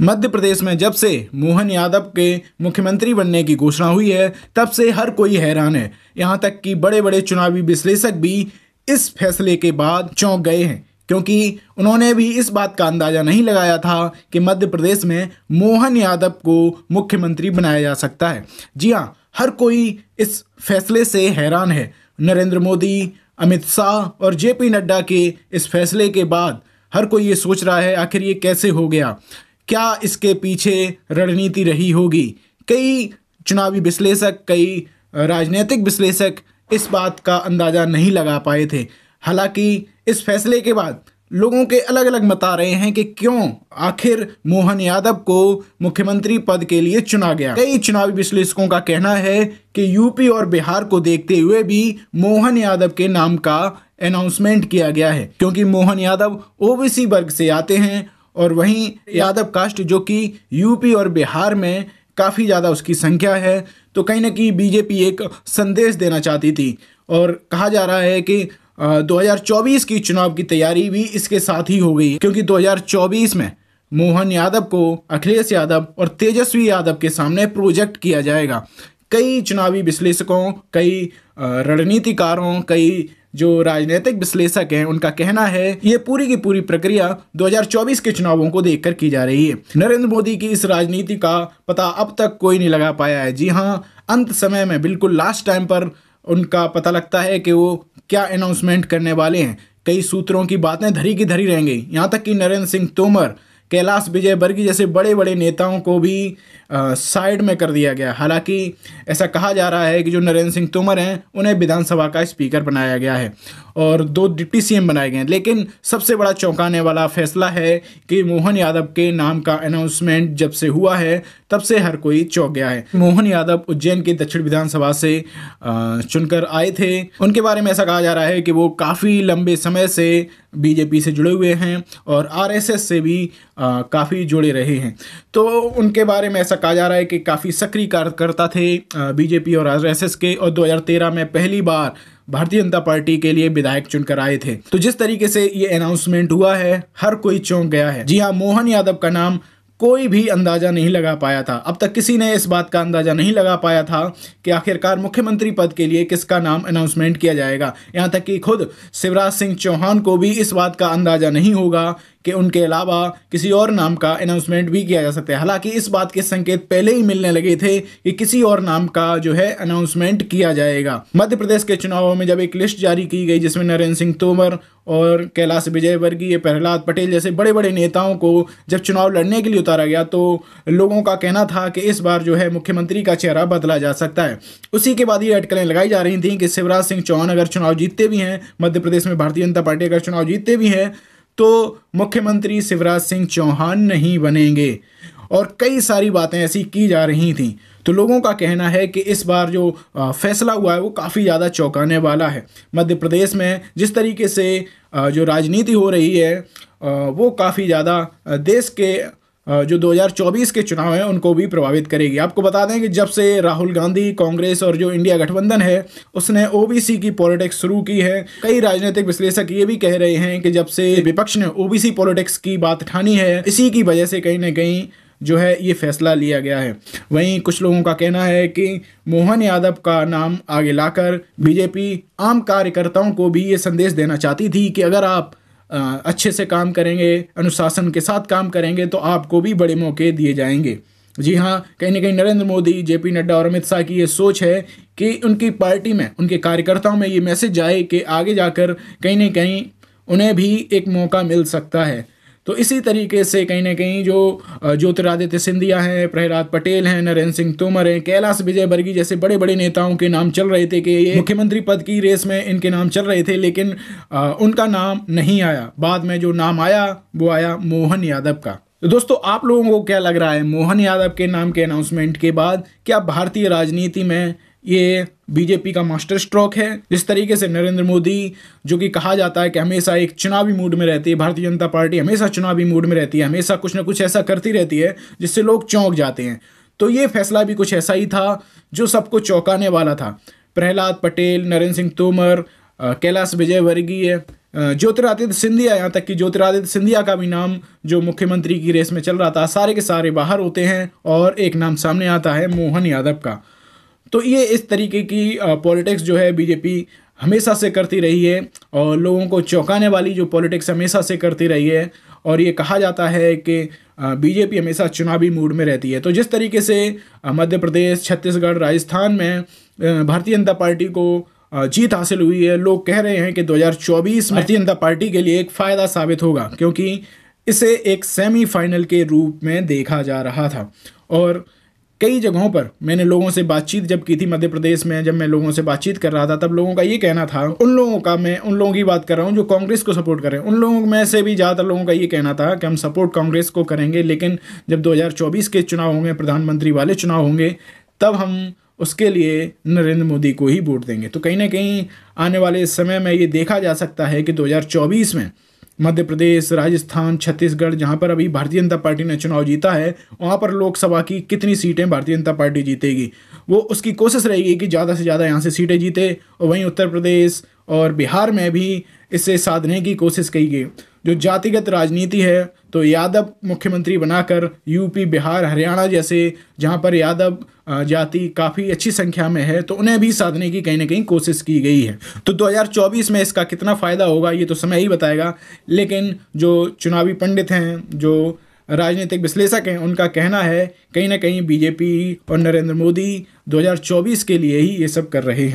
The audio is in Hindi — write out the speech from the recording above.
मध्य प्रदेश में जब से मोहन यादव के मुख्यमंत्री बनने की घोषणा हुई है तब से हर कोई हैरान है यहाँ तक कि बड़े बड़े चुनावी विश्लेषक भी इस फैसले के बाद चौंक गए हैं क्योंकि उन्होंने भी इस बात का अंदाज़ा नहीं लगाया था कि मध्य प्रदेश में मोहन यादव को मुख्यमंत्री बनाया जा सकता है जी हाँ हर कोई इस फैसले से हैरान है नरेंद्र मोदी अमित शाह और जे पी नड्डा के इस फैसले के बाद हर कोई ये सोच रहा है आखिर ये कैसे हो गया क्या इसके पीछे रणनीति रही होगी कई चुनावी विश्लेषक कई राजनीतिक विश्लेषक इस बात का अंदाज़ा नहीं लगा पाए थे हालांकि इस फैसले के बाद लोगों के अलग अलग मत आ रहे हैं कि क्यों आखिर मोहन यादव को मुख्यमंत्री पद के लिए चुना गया कई चुनावी विश्लेषकों का कहना है कि यूपी और बिहार को देखते हुए भी मोहन यादव के नाम का अनाउंसमेंट किया गया है क्योंकि मोहन यादव ओबीसी वर्ग से आते हैं और वहीं यादव कास्ट जो कि यूपी और बिहार में काफ़ी ज़्यादा उसकी संख्या है तो कहीं ना कहीं बीजेपी एक संदेश देना चाहती थी और कहा जा रहा है कि 2024 की चुनाव की तैयारी भी इसके साथ ही हो गई क्योंकि 2024 में मोहन यादव को अखिलेश यादव और तेजस्वी यादव के सामने प्रोजेक्ट किया जाएगा कई चुनावी विश्लेषकों कई रणनीतिकारों कई जो राजनीतिक विश्लेषक हैं उनका कहना है ये पूरी की पूरी प्रक्रिया 2024 के चुनावों को देखकर की जा रही है नरेंद्र मोदी की इस राजनीति का पता अब तक कोई नहीं लगा पाया है जी हाँ अंत समय में बिल्कुल लास्ट टाइम पर उनका पता लगता है कि वो क्या अनाउंसमेंट करने वाले हैं कई सूत्रों की बातें धरी की धरी रहेंगी यहाँ तक कि नरेंद्र सिंह तोमर कैलाश विजयवर्गीय जैसे बड़े बड़े नेताओं को भी साइड में कर दिया गया हालांकि ऐसा कहा जा रहा है कि जो नरेंद्र सिंह तोमर हैं उन्हें विधानसभा का स्पीकर बनाया गया है और दो डिप्टी सीएम बनाए गए हैं लेकिन सबसे बड़ा चौंकाने वाला फैसला है कि मोहन यादव के नाम का अनाउंसमेंट जब से हुआ है तब से हर कोई चौंक गया है मोहन यादव उज्जैन के दक्षिण विधानसभा से चुनकर आए थे उनके बारे में ऐसा कहा जा रहा है कि वो काफ़ी लंबे समय से बीजेपी से जुड़े हुए हैं और आरएसएस से भी काफ़ी जुड़े रहे हैं तो उनके बारे में ऐसा कहा जा रहा है कि काफ़ी सक्रिय कार्यकर्ता थे बीजेपी और आरएसएस के और 2013 में पहली बार भारतीय जनता पार्टी के लिए विधायक चुनकर आए थे तो जिस तरीके से ये अनाउंसमेंट हुआ है हर कोई चौंक गया है जी हाँ मोहन यादव का नाम कोई भी अंदाज़ा नहीं लगा पाया था अब तक किसी ने इस बात का अंदाज़ा नहीं लगा पाया था कि आखिरकार मुख्यमंत्री पद के लिए किसका नाम अनाउंसमेंट किया जाएगा यहाँ तक कि खुद शिवराज सिंह चौहान को भी इस बात का अंदाज़ा नहीं होगा कि उनके अलावा किसी और नाम का अनाउंसमेंट भी किया जा सकता है हालांकि इस बात के संकेत पहले ही मिलने लगे थे कि किसी और नाम का जो है अनाउंसमेंट किया जाएगा मध्य प्रदेश के चुनावों में जब एक लिस्ट जारी की गई जिसमें नरेंद्र सिंह तोमर और कैलाश विजयवर्गीय प्रहलाद पटेल जैसे बड़े बड़े नेताओं को जब चुनाव लड़ने के लिए उतारा गया तो लोगों का कहना था कि इस बार जो है मुख्यमंत्री का चेहरा बदला जा सकता है उसी के बाद ये अटकलें लगाई जा रही थी कि शिवराज सिंह चौहान अगर चुनाव जीतते भी हैं मध्य प्रदेश में भारतीय जनता पार्टी अगर चुनाव जीतते भी हैं तो मुख्यमंत्री शिवराज सिंह चौहान नहीं बनेंगे और कई सारी बातें ऐसी की जा रही थीं तो लोगों का कहना है कि इस बार जो फैसला हुआ है वो काफ़ी ज़्यादा चौंकाने वाला है मध्य प्रदेश में जिस तरीके से जो राजनीति हो रही है वो काफ़ी ज़्यादा देश के जो 2024 के चुनाव हैं उनको भी प्रभावित करेगी आपको बता दें कि जब से राहुल गांधी कांग्रेस और जो इंडिया गठबंधन है उसने ओबीसी की पॉलिटिक्स शुरू की है कई राजनीतिक विश्लेषक ये भी कह रहे हैं कि जब से विपक्ष ने ओबीसी पॉलिटिक्स की बात ठानी है इसी की वजह से कहीं ना कहीं जो है ये फैसला लिया गया है वहीं कुछ लोगों का कहना है कि मोहन यादव का नाम आगे लाकर बीजेपी आम कार्यकर्ताओं को भी ये संदेश देना चाहती थी कि अगर आप अच्छे से काम करेंगे अनुशासन के साथ काम करेंगे तो आपको भी बड़े मौके दिए जाएंगे जी हाँ कहीं ना कहीं नरेंद्र मोदी जे पी नड्डा और अमित शाह की ये सोच है कि उनकी पार्टी में उनके कार्यकर्ताओं में ये मैसेज जाए कि आगे जाकर कहीं ना कहीं उन्हें भी एक मौका मिल सकता है तो इसी तरीके से कहीं ना कहीं जो ज्योतिरादित्य सिंधिया हैं प्रहलाद पटेल हैं नरेंद्र सिंह तोमर हैं कैलाश विजय वर्गी जैसे बड़े बड़े नेताओं के नाम चल रहे थे कि ये मुख्यमंत्री पद की रेस में इनके नाम चल रहे थे लेकिन आ, उनका नाम नहीं आया बाद में जो नाम आया वो आया मोहन यादव का तो दोस्तों आप लोगों को क्या लग रहा है मोहन यादव के नाम के अनाउंसमेंट के बाद क्या भारतीय राजनीति में ये बीजेपी का मास्टर स्ट्रोक है जिस तरीके से नरेंद्र मोदी जो कि कहा जाता है कि हमेशा एक चुनावी मूड में रहती है भारतीय जनता पार्टी हमेशा चुनावी मूड में रहती है हमेशा कुछ ना कुछ ऐसा करती रहती है जिससे लोग चौंक जाते हैं तो ये फैसला भी कुछ ऐसा ही था जो सबको चौंकाने वाला था प्रहलाद पटेल नरेंद्र सिंह तोमर कैलाश विजय वर्गीय ज्योतिरादित्य सिंधिया यहाँ तक कि ज्योतिरादित्य सिंधिया का भी नाम जो मुख्यमंत्री की रेस में चल रहा था सारे के सारे बाहर होते हैं और एक नाम सामने आता है मोहन यादव का तो ये इस तरीके की पॉलिटिक्स जो है बीजेपी हमेशा से करती रही है और लोगों को चौंकाने वाली जो पॉलिटिक्स हमेशा से करती रही है और ये कहा जाता है कि बीजेपी हमेशा चुनावी मूड में रहती है तो जिस तरीके से मध्य प्रदेश छत्तीसगढ़ राजस्थान में भारतीय जनता पार्टी को जीत हासिल हुई है लोग कह रहे हैं कि 2024 चौबीस हाँ। भारतीय जनता पार्टी के लिए एक फ़ायदा साबित होगा क्योंकि इसे एक सेमीफाइनल के रूप में देखा जा रहा था और कई जगहों पर मैंने लोगों से बातचीत जब की थी मध्य प्रदेश में जब मैं लोगों से बातचीत कर रहा था तब लोगों का ये कहना था उन लोगों का मैं उन लोगों की बात कर रहा हूँ जो कांग्रेस को सपोर्ट करें उन लोगों में से भी ज़्यादातर लोगों का ये कहना था कि हम सपोर्ट कांग्रेस को करेंगे लेकिन जब दो के चुनाव होंगे प्रधानमंत्री वाले चुनाव होंगे तब हम उसके लिए नरेंद्र मोदी को ही वोट देंगे तो कहीं ना कहीं आने वाले समय में ये देखा जा सकता है कि 2024 में मध्य प्रदेश राजस्थान छत्तीसगढ़ जहाँ पर अभी भारतीय जनता पार्टी ने चुनाव जीता है वहाँ पर लोकसभा की कितनी सीटें भारतीय जनता पार्टी जीतेगी वो उसकी कोशिश रहेगी कि ज़्यादा से ज़्यादा यहाँ से सीटें जीते और वहीं उत्तर प्रदेश और बिहार में भी इसे साधने की कोशिश की गई जो जातिगत राजनीति है तो यादव मुख्यमंत्री बनाकर यूपी बिहार हरियाणा जैसे जहाँ पर यादव जाति काफ़ी अच्छी संख्या में है तो उन्हें भी साधने की कहीं ना कहीं कोशिश की गई है तो 2024 में इसका कितना फ़ायदा होगा ये तो समय ही बताएगा लेकिन जो चुनावी पंडित हैं जो राजनीतिक विश्लेषक हैं उनका कहना है कहीं ना कहीं बीजेपी और नरेंद्र मोदी 2024 के लिए ही ये सब कर रहे हैं